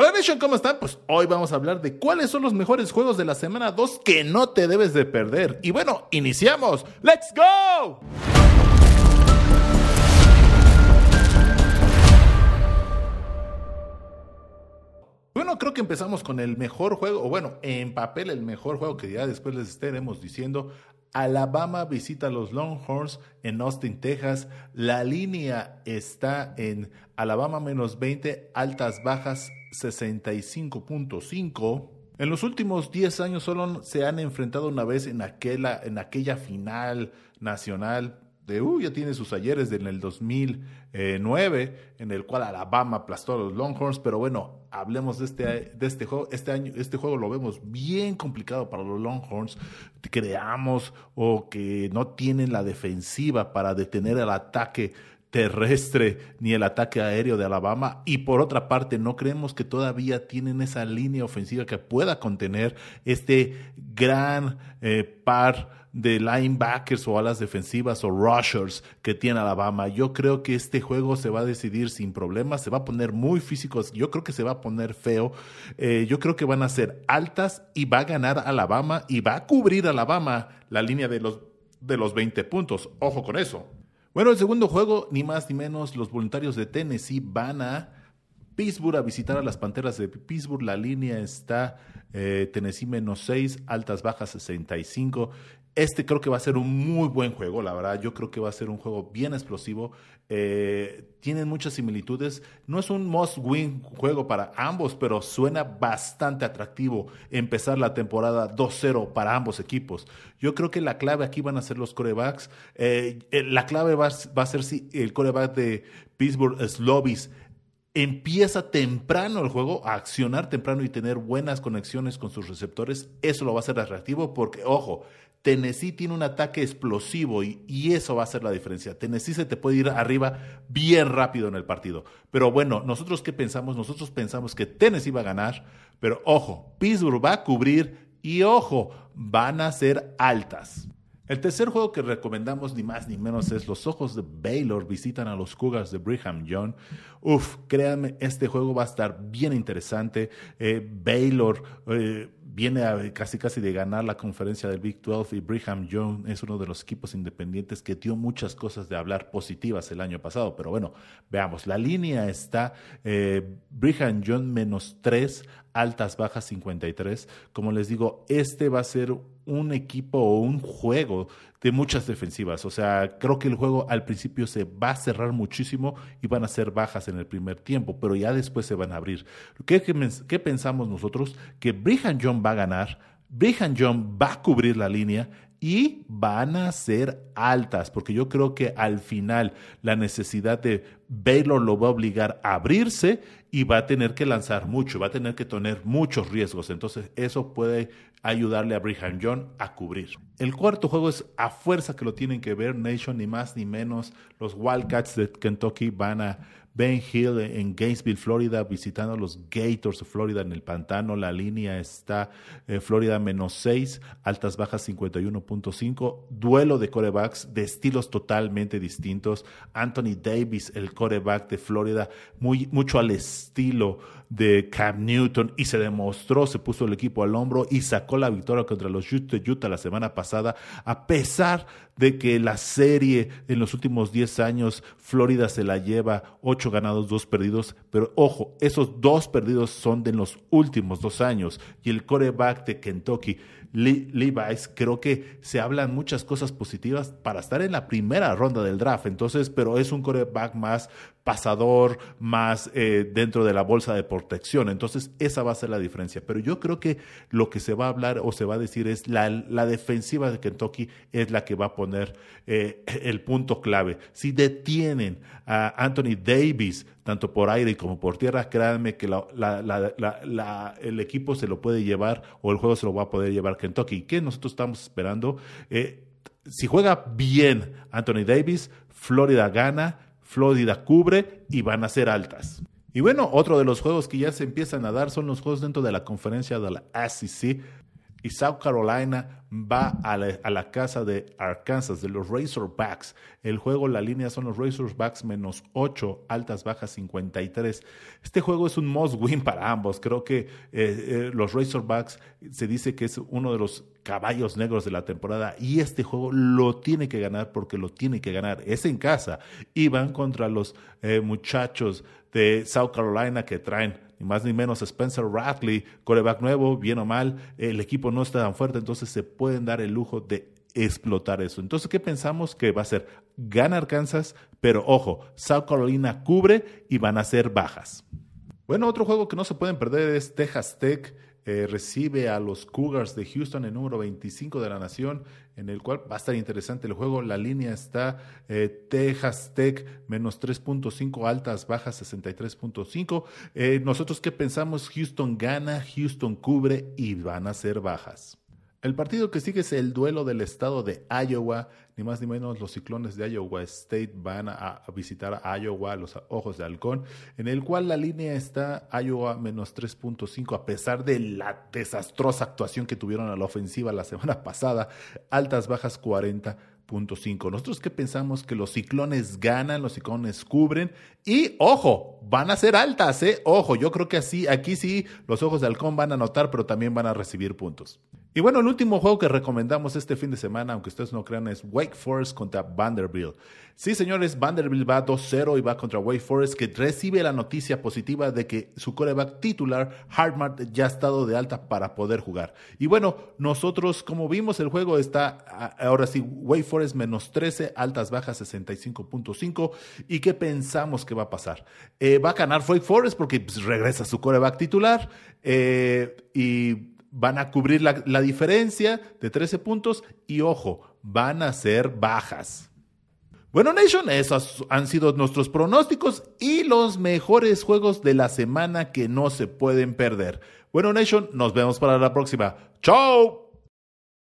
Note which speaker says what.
Speaker 1: Hola Nation, ¿cómo están? Pues hoy vamos a hablar de cuáles son los mejores juegos de la semana 2 que no te debes de perder. Y bueno, iniciamos. ¡Let's go! Bueno, creo que empezamos con el mejor juego, o bueno, en papel el mejor juego que ya después les estaremos diciendo Alabama visita a los Longhorns en Austin, Texas. La línea está en Alabama menos 20, altas bajas 65.5. En los últimos 10 años solo se han enfrentado una vez en aquella, en aquella final nacional de uh, ya tiene sus ayeres en el 2009, en el cual Alabama aplastó a los Longhorns, pero bueno, hablemos de este, de este juego, este año, este juego lo vemos bien complicado para los Longhorns, creamos o que no tienen la defensiva para detener el ataque terrestre ni el ataque aéreo de Alabama y por otra parte no creemos que todavía tienen esa línea ofensiva que pueda contener este gran eh, par de linebackers o alas defensivas o rushers que tiene Alabama. Yo creo que este juego se va a decidir sin problemas, se va a poner muy físico, yo creo que se va a poner feo, eh, yo creo que van a ser altas y va a ganar Alabama y va a cubrir Alabama la línea de los, de los 20 puntos. Ojo con eso. Bueno, el segundo juego, ni más ni menos, los voluntarios de Tennessee van a Pittsburgh a visitar a las Panteras de Pittsburgh. La línea está eh, Tennessee menos 6, altas bajas 65. Este creo que va a ser un muy buen juego, la verdad. Yo creo que va a ser un juego bien explosivo. Eh, tienen muchas similitudes. No es un must-win juego para ambos, pero suena bastante atractivo empezar la temporada 2-0 para ambos equipos. Yo creo que la clave aquí van a ser los corebacks. Eh, la clave va, a ser si el coreback de Pittsburgh Slovis empieza temprano el juego a accionar temprano y tener buenas conexiones con sus receptores, eso lo va a hacer atractivo porque, ojo, Tennessee tiene un ataque explosivo y, y, eso va a ser la diferencia. Tennessee se te puede ir arriba bien rápido en el partido. Pero bueno, nosotros qué pensamos? Nosotros pensamos que Tennessee va a ganar, pero ojo, Pittsburgh va a cubrir y ojo, van a ser altas. El tercer juego que recomendamos ni más ni menos es Los Ojos de Baylor visitan a los Cougars de Brigham Young. Uf, créanme, este juego va a estar bien interesante. Eh, Baylor eh, viene casi casi de ganar la conferencia del Big 12 y Brigham Young es uno de los equipos independientes que dio muchas cosas de hablar positivas el año pasado. Pero bueno, veamos, la línea está eh, Brigham Young menos 3, altas bajas 53. Como les digo, este va a ser un equipo o un juego de muchas defensivas. O sea, creo que el juego al principio se va a cerrar muchísimo y van a ser bajas en el primer tiempo, pero ya después se van a abrir. ¿Qué, pensamos nosotros? Que Brigham Young va a ganar Brigham Young va a cubrir la línea y van a ser altas, porque yo creo que al final la necesidad de Baylor lo va a obligar a abrirse y va a tener que lanzar mucho, va a tener que tener muchos riesgos. Entonces eso puede ayudarle a Brigham Young a cubrir. El cuarto juego es a fuerza que lo tienen que ver Nation, ni más ni menos. Los Wildcats de Kentucky van a Ben Hill en Gainesville, Florida, visitando a los Gators, de Florida, en el pantano. La línea está en eh, Florida menos 6, altas bajas 51.5. Duelo de corebacks de estilos totalmente distintos. Anthony Davis, el coreback de Florida, muy, mucho al estilo de Cam Newton y se demostró, se puso el equipo al hombro y sacó la victoria contra los Utah, Utah la semana pasada, a pesar de que la serie en los últimos 10 años Florida se la lleva 8 ganados, dos perdidos, pero ojo, esos dos perdidos son de los últimos dos años. Y el coreback de Kentucky, Lee, Levi's, creo que se hablan muchas cosas positivas para estar en la primera ronda del draft. Entonces, pero es un coreback más pasador, más eh, dentro de la bolsa de protección. Entonces, esa va a ser la diferencia. Pero yo creo que lo que se va a hablar o se va a decir es la, la defensiva de Kentucky es la que va a poner eh, el punto clave. Si detienen a Anthony Davis, tanto por aire como por tierra, créanme que el equipo se lo puede llevar o el juego se lo va a poder llevar Kentucky. ¿Qué nosotros estamos esperando? Eh, si juega bien Anthony Davis, Florida gana Florida cubre y van a ser altas. Y bueno, otro de los juegos que ya se empiezan a dar son los juegos dentro de la conferencia de la ACC, y South Carolina va a la, casa de Arkansas, de los Razorbacks. El juego, la línea son los Razorbacks menos 8, altas bajas 53. Este juego es un must win para ambos. Creo que eh, eh, los Razorbacks se dice que es uno de los caballos negros de la temporada y este juego lo tiene que ganar porque lo tiene que ganar. Es en casa y van contra los eh, muchachos de South Carolina que traen y más ni menos Spencer Radley, coreback nuevo, bien o mal, el equipo no está tan fuerte, entonces se pueden dar el lujo de explotar eso. Entonces, ¿qué pensamos que va a ser? Gana Arkansas, pero ojo, South Carolina cubre y van a ser bajas. Bueno, otro juego que no se pueden perder es Texas Tech eh, recibe a los Cougars de Houston, el número 25 de la nación, en el cual va a estar interesante el juego. La línea está eh, Texas Tech menos 3.5, altas, bajas 63.5. Eh, nosotros qué pensamos, Houston gana, Houston cubre y van a ser bajas. El partido que sigue es el duelo del estado de Iowa. Ni más ni menos los ciclones de Iowa State van a visitar a Iowa, los ojos de halcón, en el cual la línea está Iowa menos 3.5 a pesar de la desastrosa actuación que tuvieron a la ofensiva la semana pasada. Altas, bajas 40.5. Nosotros que pensamos que los ciclones ganan, los ciclones cubren y ojo, van a ser altas, ¿eh? Ojo, yo creo que así, aquí sí, los ojos de halcón van a anotar, pero también van a recibir puntos. Y bueno, el último juego que recomendamos este fin de semana, aunque ustedes no crean, es Wake Forest contra Vanderbilt. Sí, señores, Vanderbilt va 2-0 y va contra Wake Forest, que recibe la noticia positiva de que su coreback titular, Hartmart, ya ha estado de alta para poder jugar. Y bueno, nosotros, como vimos, el juego está ahora sí, Wake Forest menos 13, altas bajas 65.5. ¿Y qué pensamos que va a pasar? Eh, va a ganar Wake Forest porque pues, regresa su coreback titular eh, y van a cubrir la, diferencia de 13 puntos y ojo, van a ser bajas. Bueno, Nation, esos han sido nuestros pronósticos y los mejores juegos de la semana que no se pueden perder. Bueno, Nation, nos vemos para la próxima. ¡Chao!